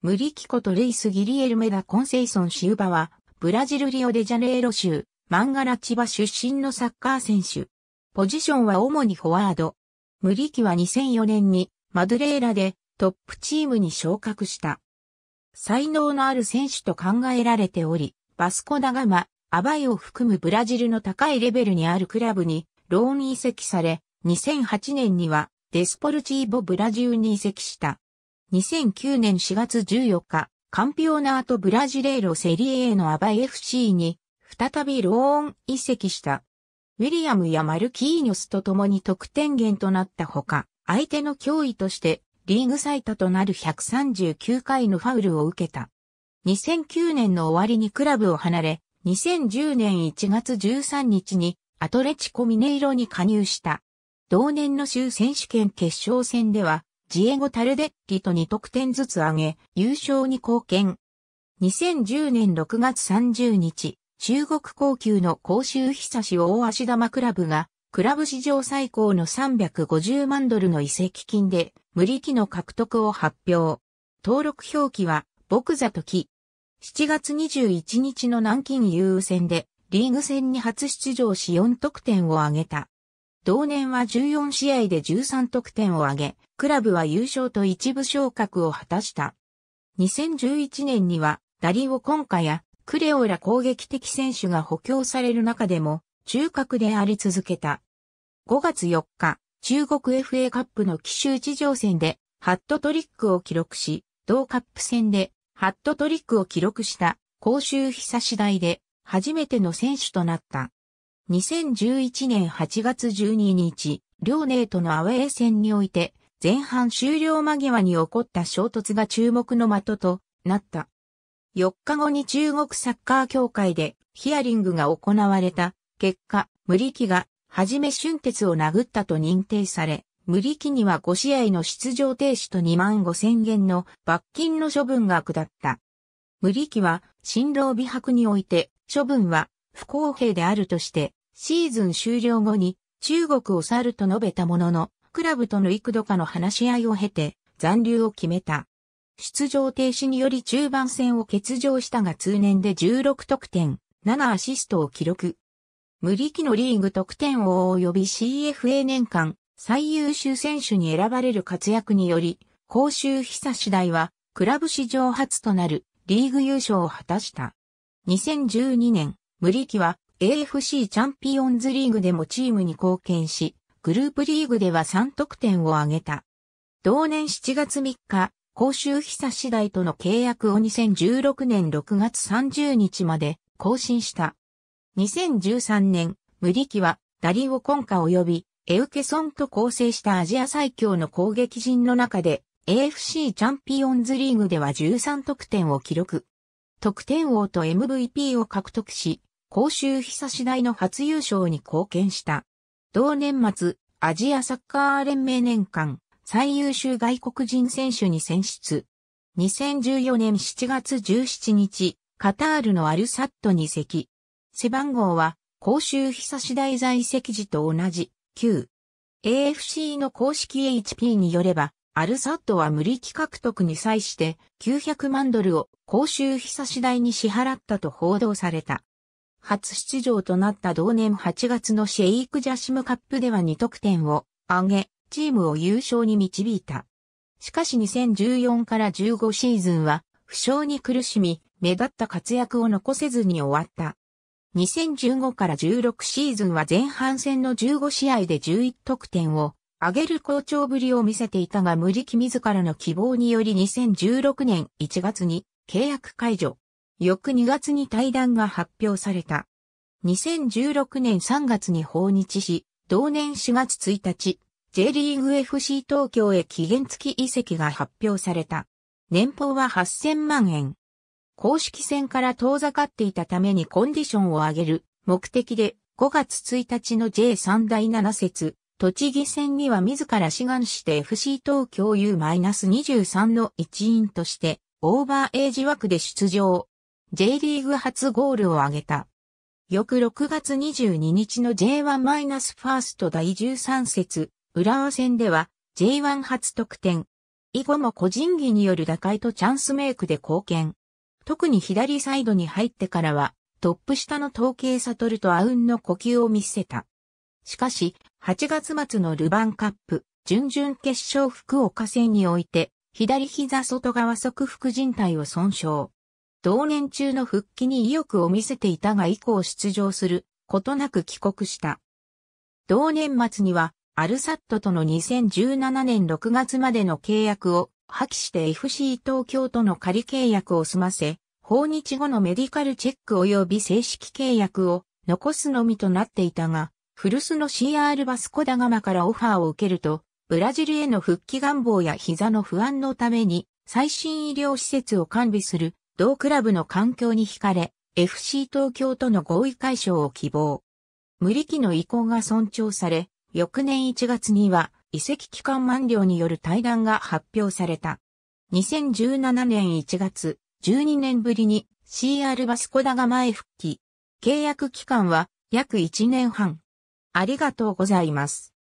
ムリキコとレイス・ギリエルメダ・コンセイソン・シウバは、ブラジルリオデジャネイロ州、マンガラチバ出身のサッカー選手。ポジションは主にフォワード。ムリキは2004年にマドレーラでトップチームに昇格した。才能のある選手と考えられており、バスコダガマ、アバイを含むブラジルの高いレベルにあるクラブにローン移籍され、2008年にはデスポルチーボブラジルに移籍した。2009年4月14日、カンピオナートブラジレーロセリエのアバイ FC に、再びローン移籍した。ウィリアムやマルキーニョスと共に得点源となったほか、相手の脅威として、リーグ最多となる139回のファウルを受けた。2009年の終わりにクラブを離れ、2010年1月13日にアトレチコミネイロに加入した。同年の州選手権決勝戦ではジエゴ・タルデッリと2得点ずつ上げ、優勝に貢献。2010年6月30日、中国高級の公衆久しを大足玉クラブが、クラブ史上最高の350万ドルの移籍金で、無利期の獲得を発表。登録表記は、牧座と木。7月21日の南京優戦で、リーグ戦に初出場し4得点を挙げた。同年は14試合で13得点を挙げ、クラブは優勝と一部昇格を果たした。2011年には、ダリオ・コンカや、クレオら攻撃的選手が補強される中でも、中核であり続けた。5月4日、中国 FA カップの奇襲地上戦で、ハットトリックを記録し、同カップ戦で、ハットトリックを記録した、公衆久次第で、初めての選手となった。2011年8月12日、両ネーとのアウェー戦において、前半終了間際に起こった衝突が注目の的となった。4日後に中国サッカー協会でヒアリングが行われた結果、無力がはじめ春鉄を殴ったと認定され、無力には5試合の出場停止と2万5千元の罰金の処分が下った。無力は、新郎美白において、処分は不公平であるとして、シーズン終了後に中国を去ると述べたものの、クラブとの幾度かの話し合いを経て残留を決めた。出場停止により中盤戦を欠場したが通年で16得点、7アシストを記録。無力のリーグ得点王及び CFA 年間最優秀選手に選ばれる活躍により、公衆久次第はクラブ史上初となるリーグ優勝を果たした。2012年、無力は AFC チャンピオンズリーグでもチームに貢献し、グループリーグでは3得点を挙げた。同年7月3日、甲州久次第との契約を2016年6月30日まで更新した。2013年、無力はダリオ・コンカ及びエウケソンと構成したアジア最強の攻撃陣の中で AFC チャンピオンズリーグでは13得点を記録。得点王と MVP を獲得し、甲州久し大の初優勝に貢献した。同年末、アジアサッカー連盟年間最優秀外国人選手に選出。2014年7月17日、カタールのアルサットに席。背番号は、甲州久し大在籍時と同じ、9。AFC の公式 HP によれば、アルサットは無力。獲得に際して900万ドルを公衆久し大に支払ったと報道された。初出場となった同年8月のシェイク・ジャシムカップでは2得点を挙げ、チームを優勝に導いた。しかし2014から15シーズンは、負傷に苦しみ、目立った活躍を残せずに終わった。2015から16シーズンは前半戦の15試合で11得点を上げる好調ぶりを見せていたが無力自らの希望により2016年1月に契約解除。翌2月に対談が発表された。2016年3月に訪日し、同年4月1日、J リーグ FC 東京へ期限付き移籍が発表された。年俸は8000万円。公式戦から遠ざかっていたためにコンディションを上げる目的で5月1日の J3 第7節、栃木戦には自ら志願して FC 東京 U-23 の一員としてオーバーエイジ枠で出場。J リーグ初ゴールを挙げた。翌6月22日の J1- ファースト第13節、浦和戦では J1 初得点。以後も個人技による打開とチャンスメイクで貢献。特に左サイドに入ってからは、トップ下の統計悟るとあうんの呼吸を見せた。しかし、8月末のルヴァンカップ、準々決勝福岡戦において、左膝外側側副靭帯を損傷。同年中の復帰に意欲を見せていたが以降出場することなく帰国した。同年末にはアルサットとの2017年6月までの契約を破棄して FC 東京との仮契約を済ませ、訪日後のメディカルチェック及び正式契約を残すのみとなっていたが、古巣の CR バスコダガマからオファーを受けると、ブラジルへの復帰願望や膝の不安のために、最新医療施設を完備する同クラブの環境に惹かれ、FC 東京との合意解消を希望。無力の意向が尊重され、翌年1月には移籍期間満了による対談が発表された。2017年1月、12年ぶりに CR バスコダが前復帰。契約期間は約1年半。ありがとうございます。